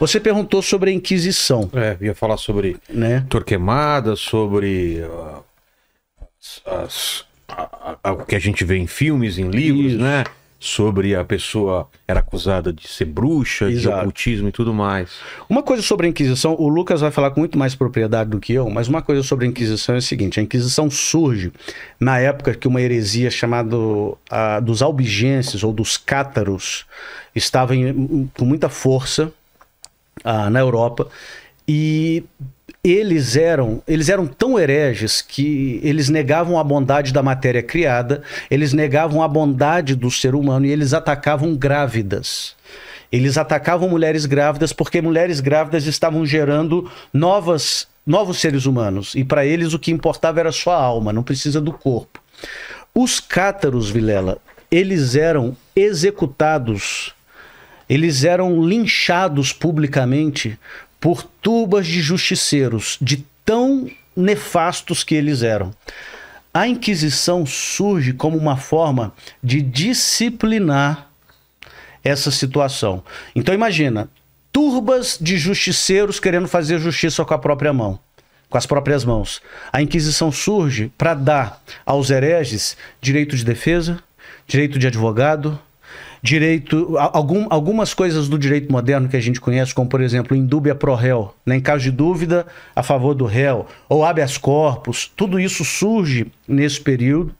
Você perguntou sobre a Inquisição. É, ia falar sobre né? Torquemada, sobre uh, as, a, a, o que a gente vê em filmes, em livros, Isso. né? Sobre a pessoa era acusada de ser bruxa, Exato. de ocultismo e tudo mais. Uma coisa sobre a Inquisição, o Lucas vai falar com muito mais propriedade do que eu, mas uma coisa sobre a Inquisição é o seguinte: a Inquisição surge na época que uma heresia chamada uh, dos albigenses ou dos cátaros estava em, com muita força ah, na Europa e eles eram, eles eram tão hereges que eles negavam a bondade da matéria criada, eles negavam a bondade do ser humano e eles atacavam grávidas. Eles atacavam mulheres grávidas porque mulheres grávidas estavam gerando novas, novos seres humanos e para eles o que importava era sua alma, não precisa do corpo. Os cátaros, Vilela, eles eram executados eles eram linchados publicamente por tubas de justiceiros, de tão nefastos que eles eram. A Inquisição surge como uma forma de disciplinar essa situação. Então imagina, turbas de justiceiros querendo fazer justiça com a própria mão, com as próprias mãos. A Inquisição surge para dar aos hereges direito de defesa, direito de advogado, direito, algum, algumas coisas do direito moderno que a gente conhece, como por exemplo, indúbia pro réu, né? em caso de dúvida a favor do réu, ou habeas corpus, tudo isso surge nesse período.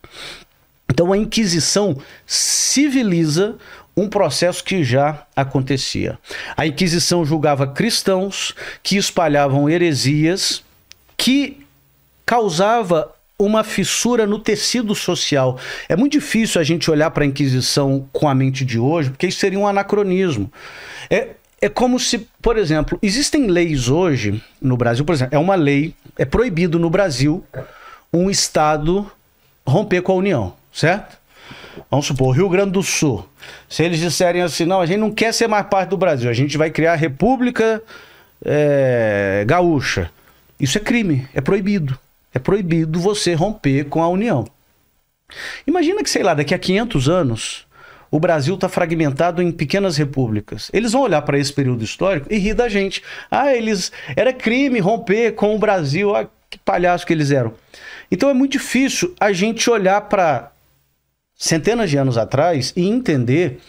Então a Inquisição civiliza um processo que já acontecia. A Inquisição julgava cristãos que espalhavam heresias que causava uma fissura no tecido social. É muito difícil a gente olhar para a Inquisição com a mente de hoje, porque isso seria um anacronismo. É, é como se, por exemplo, existem leis hoje no Brasil, por exemplo, é uma lei, é proibido no Brasil um Estado romper com a União, certo? Vamos supor, Rio Grande do Sul. Se eles disserem assim, não, a gente não quer ser mais parte do Brasil, a gente vai criar a República é, Gaúcha. Isso é crime, é proibido. É proibido você romper com a União. Imagina que, sei lá, daqui a 500 anos, o Brasil está fragmentado em pequenas repúblicas. Eles vão olhar para esse período histórico e rir da gente. Ah, eles era crime romper com o Brasil. Ah, que palhaço que eles eram. Então é muito difícil a gente olhar para centenas de anos atrás e entender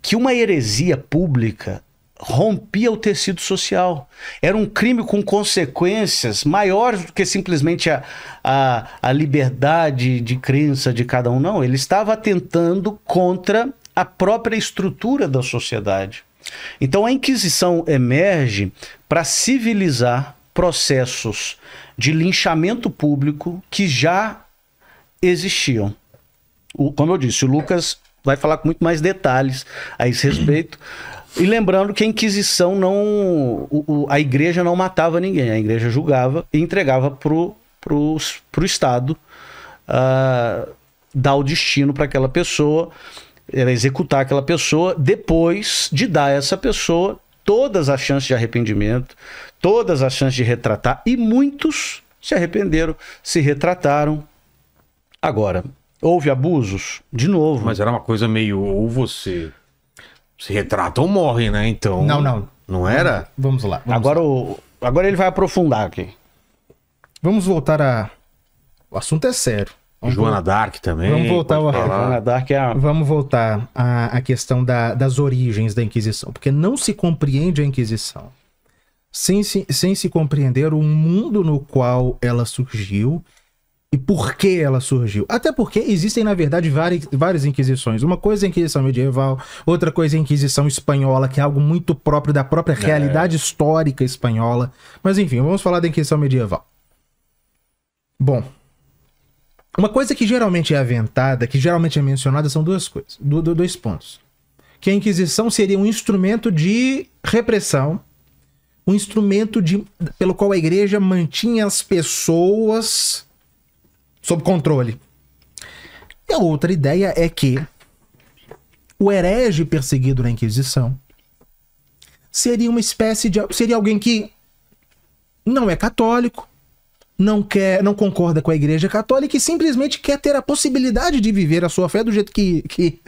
que uma heresia pública rompia o tecido social. Era um crime com consequências maiores do que simplesmente a, a, a liberdade de crença de cada um, não. Ele estava atentando contra a própria estrutura da sociedade. Então a Inquisição emerge para civilizar processos de linchamento público que já existiam. O, como eu disse, o Lucas vai falar com muito mais detalhes a esse respeito. E lembrando que a Inquisição não. O, o, a igreja não matava ninguém, a igreja julgava e entregava para o pro, pro Estado uh, dar o destino para aquela pessoa, era executar aquela pessoa, depois de dar a essa pessoa todas as chances de arrependimento, todas as chances de retratar, e muitos se arrependeram, se retrataram. Agora, Houve abusos? De novo. Mas era uma coisa meio ou você se retrata ou morre, né? Então. Não, não. Não era? Vamos lá. Vamos agora, lá. O... agora ele vai aprofundar aqui. Vamos voltar a. O assunto é sério. Vamos Joana Dark também. Vamos voltar ao... Joana Dark é a... Vamos voltar à, à questão da, das origens da Inquisição. Porque não se compreende a Inquisição sem se, sem se compreender o mundo no qual ela surgiu e por que ela surgiu. Até porque existem, na verdade, várias, várias Inquisições. Uma coisa é a Inquisição medieval, outra coisa é a Inquisição espanhola, que é algo muito próprio da própria é. realidade histórica espanhola. Mas enfim, vamos falar da Inquisição medieval. Bom, uma coisa que geralmente é aventada, que geralmente é mencionada, são duas coisas, do, do, dois pontos. Que a Inquisição seria um instrumento de repressão, um instrumento de, pelo qual a igreja mantinha as pessoas sob controle. E a outra ideia é que o herege perseguido na Inquisição seria uma espécie de seria alguém que não é católico, não quer, não concorda com a Igreja Católica e simplesmente quer ter a possibilidade de viver a sua fé do jeito que que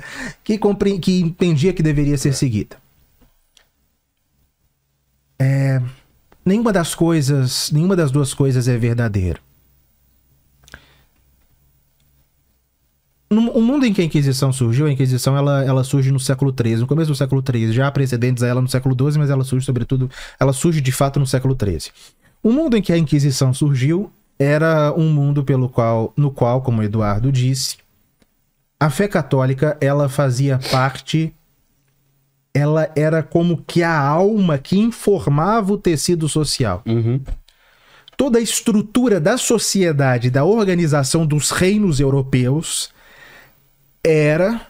que, compre, que entendia que deveria ser seguida. É, nenhuma das coisas, nenhuma das duas coisas é verdadeira. no, o mundo em que a Inquisição surgiu, a Inquisição ela, ela surge no século XIII, no começo do século XIII, já há precedentes a ela no século XII, mas ela surge sobretudo, ela surge de fato no século XIII. O mundo em que a Inquisição surgiu era um mundo pelo qual, no qual, como Eduardo disse, a fé católica ela fazia parte, ela era como que a alma que informava o tecido social. Uhum toda a estrutura da sociedade, da organização dos reinos europeus, era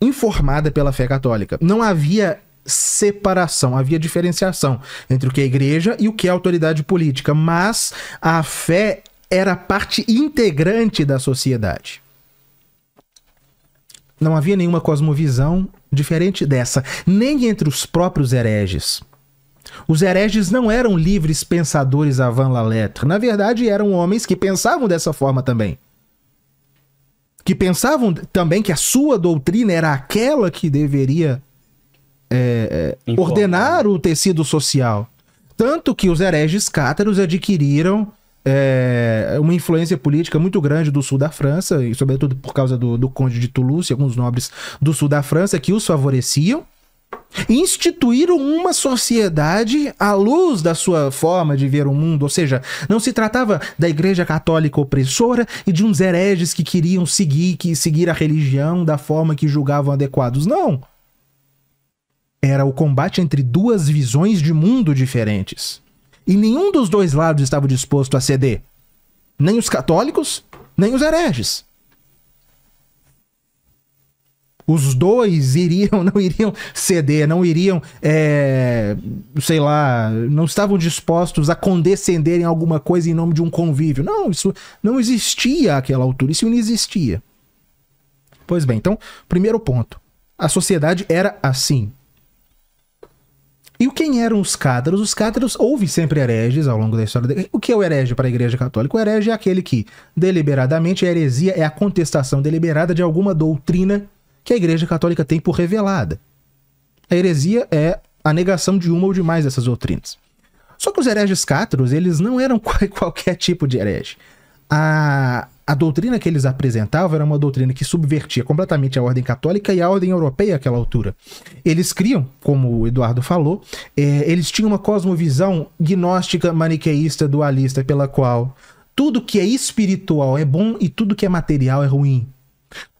informada pela fé católica. Não havia separação, havia diferenciação entre o que é igreja e o que é autoridade política, mas a fé era parte integrante da sociedade. Não havia nenhuma cosmovisão diferente dessa, nem entre os próprios hereges. Os hereges não eram livres pensadores avant la lettre, na verdade eram homens que pensavam dessa forma também que pensavam também que a sua doutrina era aquela que deveria é, é ordenar o tecido social. Tanto que os hereges cátaros adquiriram é, uma influência política muito grande do sul da França, e sobretudo por causa do, do conde de Toulouse e alguns nobres do sul da França que os favoreciam instituíram uma sociedade à luz da sua forma de ver o mundo, ou seja, não se tratava da igreja católica opressora e de uns hereges que queriam seguir que seguir a religião da forma que julgavam adequados, não. Era o combate entre duas visões de mundo diferentes. E nenhum dos dois lados estava disposto a ceder. Nem os católicos, nem os hereges os dois iriam, não iriam ceder, não iriam, é, sei lá, não estavam dispostos a condescender em alguma coisa em nome de um convívio. Não, isso não existia àquela altura, isso não existia. Pois bem, então, primeiro ponto. A sociedade era assim. E quem eram os cátaros? Os cátaros houve sempre hereges ao longo da história. De... O que é o herege para a Igreja Católica? O herege é aquele que, deliberadamente, a heresia é a contestação deliberada de alguma doutrina que a Igreja Católica tem por revelada. A heresia é a negação de uma ou de mais dessas doutrinas. Só que os hereges cátaros, eles não eram qualquer tipo de herege. A, a doutrina que eles apresentavam era uma doutrina que subvertia completamente a ordem católica e a ordem europeia àquela altura. Eles criam, como o Eduardo falou, é, eles tinham uma cosmovisão gnóstica, maniqueísta, dualista, pela qual tudo que é espiritual é bom e tudo que é material é ruim.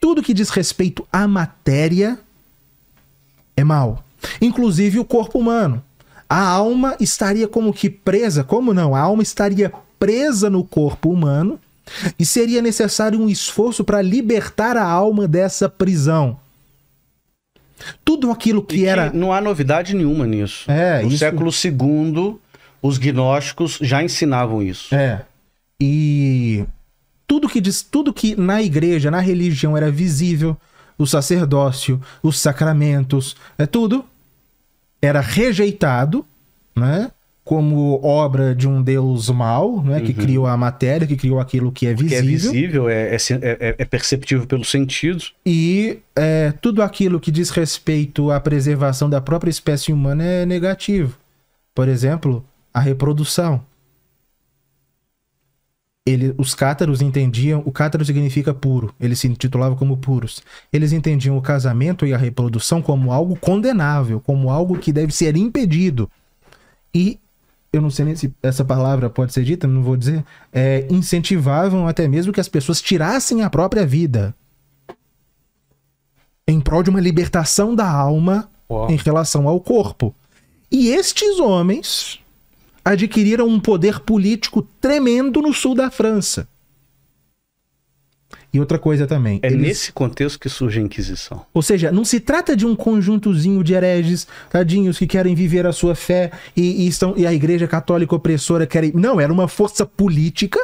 Tudo que diz respeito à matéria é mal, inclusive o corpo humano. A alma estaria como que presa, como não? A alma estaria presa no corpo humano e seria necessário um esforço para libertar a alma dessa prisão. Tudo aquilo que, que era. não há novidade nenhuma nisso. É, no isso... século II, os gnósticos já ensinavam isso. É. E que diz tudo que na igreja, na religião era visível, o sacerdócio, os sacramentos, é tudo era rejeitado, né? Como obra de um Deus mau, né? Uhum. Que criou a matéria, que criou aquilo que é visível. Que é visível, é, é, é, é perceptível pelos sentidos. E é, tudo aquilo que diz respeito à preservação da própria espécie humana é negativo. Por exemplo, a reprodução. Ele, os cátaros entendiam, o cátaro significa puro, eles se intitulavam como puros. Eles entendiam o casamento e a reprodução como algo condenável, como algo que deve ser impedido. E eu não sei nem se essa palavra pode ser dita, não vou dizer, é, incentivavam até mesmo que as pessoas tirassem a própria vida em prol de uma libertação da alma Uau. em relação ao corpo. E estes homens adquiriram um poder político tremendo no sul da França. E outra coisa também. É eles... nesse contexto que surge a Inquisição. Ou seja, não se trata de um conjuntozinho de hereges, tadinhos, que querem viver a sua fé e, e estão, e a Igreja Católica opressora querem. Não, era uma força política.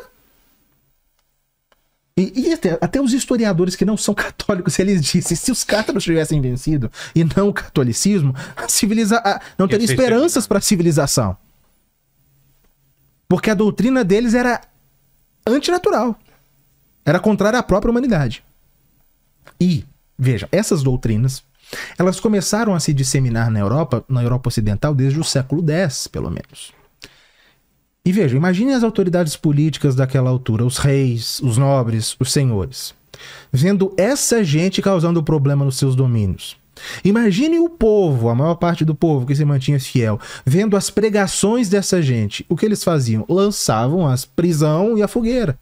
E, e até, até, os historiadores que não são católicos, eles dizem, se os cátaros tivessem vencido e não o catolicismo, a civiliza... não teria esperanças para a civilização. Porque a doutrina deles era antinatural. Era contrária à própria humanidade. E, veja, essas doutrinas, elas começaram a se disseminar na Europa, na Europa Ocidental, desde o século X, pelo menos. E veja, imagine as autoridades políticas daquela altura, os reis, os nobres, os senhores, vendo essa gente causando problema nos seus domínios. Imagine o povo, a maior parte do povo que se mantinha fiel, vendo as pregações dessa gente. O que eles faziam? Lançavam as prisão e a fogueira.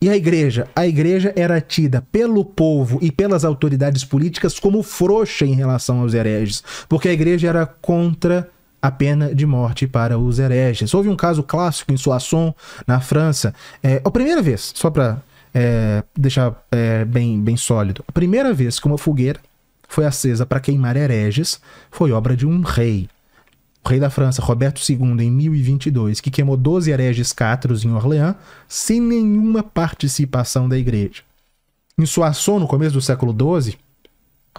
E a igreja? A igreja era tida pelo povo e pelas autoridades políticas como frouxa em relação aos hereges, porque a igreja era contra a pena de morte para os hereges. Houve um caso clássico em Soissons, na França. É, a primeira vez, só para é, deixar é, bem, bem sólido, a primeira vez que uma fogueira foi acesa para queimar hereges, foi obra de um rei. O rei da França, Roberto II, em 1022, que queimou 12 hereges cátaros em Orleans, sem nenhuma participação da igreja. Em Soissons, no começo do século XII,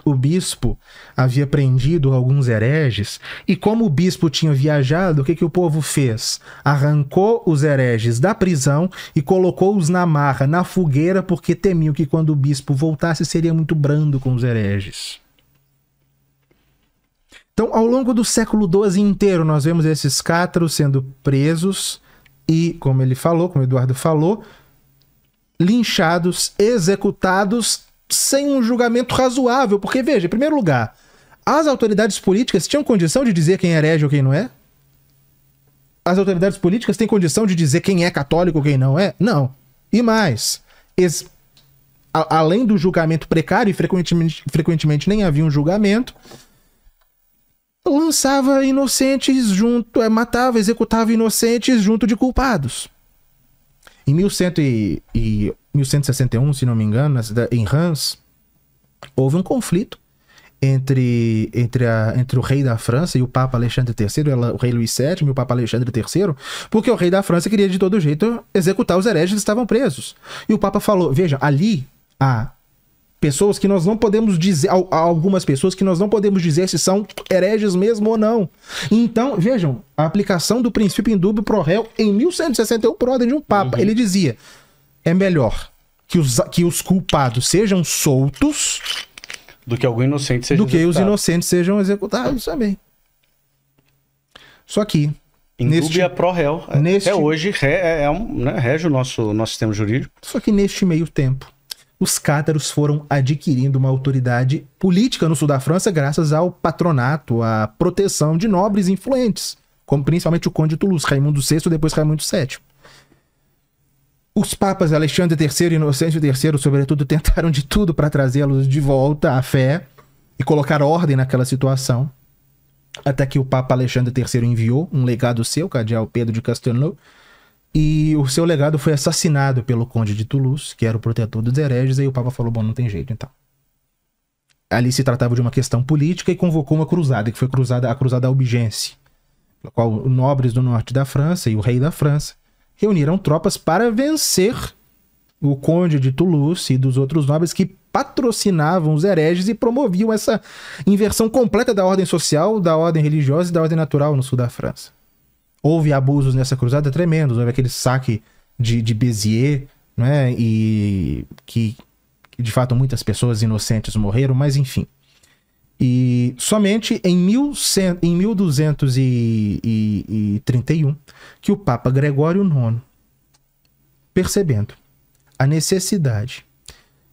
o bispo havia prendido alguns hereges, e como o bispo tinha viajado, o que, que o povo fez? Arrancou os hereges da prisão e colocou-os na marra, na fogueira, porque temiam que quando o bispo voltasse seria muito brando com os hereges. Então, ao longo do século XII inteiro, nós vemos esses cátaros sendo presos e, como ele falou, como o Eduardo falou, linchados, executados sem um julgamento razoável. Porque, veja, em primeiro lugar, as autoridades políticas tinham condição de dizer quem é herege ou quem não é? As autoridades políticas têm condição de dizer quem é católico ou quem não é? Não. E mais, es... além do julgamento precário, e frequentemente, frequentemente nem havia um julgamento, lançava inocentes junto, eh, matava, executava inocentes junto de culpados. Em 1100 e, e 1161, se não me engano, em Reims, houve um conflito entre, entre, a, entre o rei da França e o Papa Alexandre III, ela, o rei Luís VII e o Papa Alexandre III, porque o rei da França queria de todo jeito executar os hereges que estavam presos. E o Papa falou: veja, ali há pessoas que nós não podemos dizer, algumas pessoas que nós não podemos dizer se são hereges mesmo ou não. Então, vejam, a aplicação do princípio indúbio pro réu em 1161 por ordem de um papa, uhum. ele dizia: é melhor que os, que os culpados sejam soltos do que algum inocente seja do executado. que os inocentes sejam executados também. Só que Indúbia neste, é pro réu. Neste, Até hoje ré, é, é um, né, rege o nosso, nosso sistema jurídico. Só que neste meio tempo, os cátaros foram adquirindo uma autoridade política no sul da França graças ao patronato, à proteção de nobres influentes, como principalmente o Conde de Toulouse, Raimundo VI e depois Raimundo VII. Os papas Alexandre III e Inocêncio III, sobretudo, tentaram de tudo para trazê-los de volta à fé e colocar ordem naquela situação. Até que o Papa Alexandre III enviou um legado seu, o cardeal Pedro de Castelnau, e o seu legado foi assassinado pelo conde de Toulouse, que era o protetor dos hereges, e o Papa falou: bom, não tem jeito então. Ali se tratava de uma questão política e convocou uma cruzada, que foi cruzada, a Cruzada Albigense, pela qual nobres do norte da França e o rei da França reuniram tropas para vencer o conde de Toulouse e dos outros nobres que patrocinavam os hereges e promoviam essa inversão completa da ordem social, da ordem religiosa e da ordem natural no sul da França houve abusos nessa cruzada tremendos, houve aquele saque de, de Béziers, né? E que, de fato, muitas pessoas inocentes morreram, mas enfim. E somente em, 1100, em 1231 que o Papa Gregório IX, percebendo a necessidade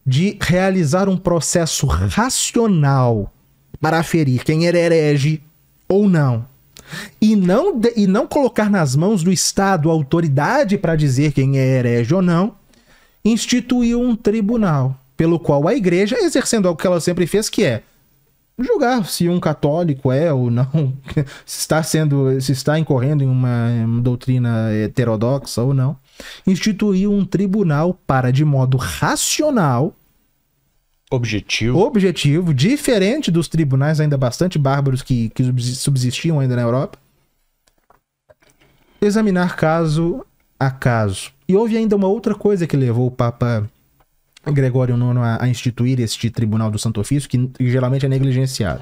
de realizar um processo racional para aferir quem era herege ou não e não, e não colocar nas mãos do Estado a autoridade para dizer quem é herege ou não, instituiu um tribunal, pelo qual a igreja, exercendo algo que ela sempre fez, que é julgar se um católico é ou não, se está sendo, se está incorrendo em uma, uma doutrina heterodoxa ou não, instituiu um tribunal para, de modo racional, objetivo. Objetivo, diferente dos tribunais ainda bastante bárbaros que, que subsistiam ainda na Europa. Examinar caso a caso. E houve ainda uma outra coisa que levou o Papa Gregório IX a, a instituir este Tribunal do Santo Ofício, que geralmente é negligenciado.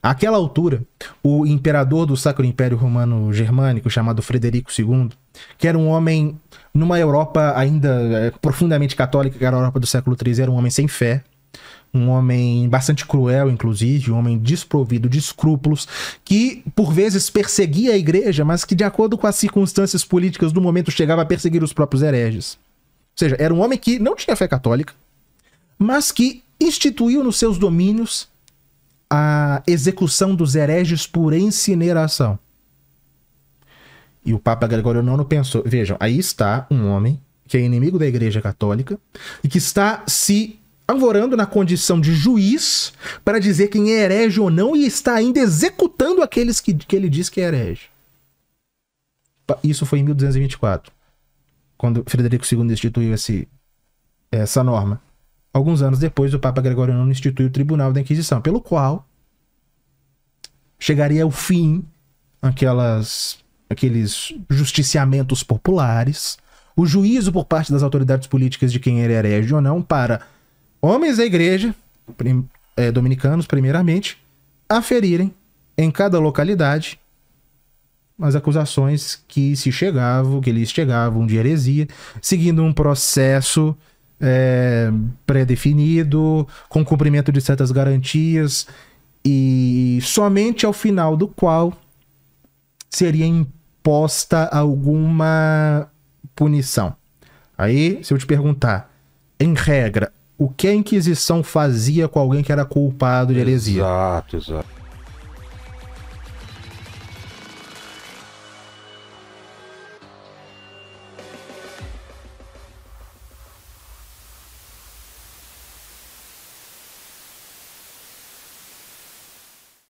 Àquela altura, o imperador do Sacro Império Romano Germânico, chamado Frederico II, que era um homem, numa Europa ainda eh, profundamente católica, que era a Europa do século III, era um homem sem fé, um homem bastante cruel, inclusive, um homem desprovido de escrúpulos, que por vezes perseguia a igreja, mas que, de acordo com as circunstâncias políticas do momento, chegava a perseguir os próprios hereges. Ou seja, era um homem que não tinha fé católica, mas que instituiu nos seus domínios a execução dos hereges por incineração. E o Papa Gregório IX pensou: vejam, aí está um homem que é inimigo da Igreja Católica e que está se alvorando na condição de juiz para dizer quem é herege ou não e está ainda executando aqueles que, que ele diz que é herege. Isso foi em 1224, quando Frederico II instituiu esse, essa norma. Alguns anos depois, o Papa Gregório IX instituiu o Tribunal da Inquisição, pelo qual chegaria ao fim aquelas, aqueles justiciamentos populares, o juízo por parte das autoridades políticas de quem era herege ou não para homens da igreja, prim, é, dominicanos primeiramente, aferirem em cada localidade as acusações que se chegavam, que eles chegavam de heresia, seguindo um processo é, pré-definido, com cumprimento de certas garantias, e somente ao final do qual seria imposta alguma punição. Aí, se eu te perguntar, em regra, o que a Inquisição fazia com alguém que era culpado de heresia. Exato, exato.